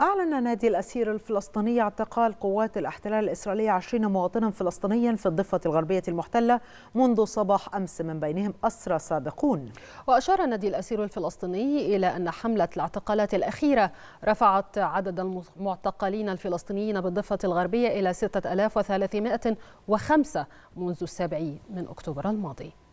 أعلن نادي الأسير الفلسطيني اعتقال قوات الاحتلال الإسرائيلي 20 مواطنا فلسطينيا في الضفة الغربية المحتلة منذ صباح أمس من بينهم أسرى سابقون وأشار نادي الأسير الفلسطيني إلى أن حملة الاعتقالات الأخيرة رفعت عدد المعتقلين الفلسطينيين بالضفة الغربية إلى 6305 منذ السابع من أكتوبر الماضي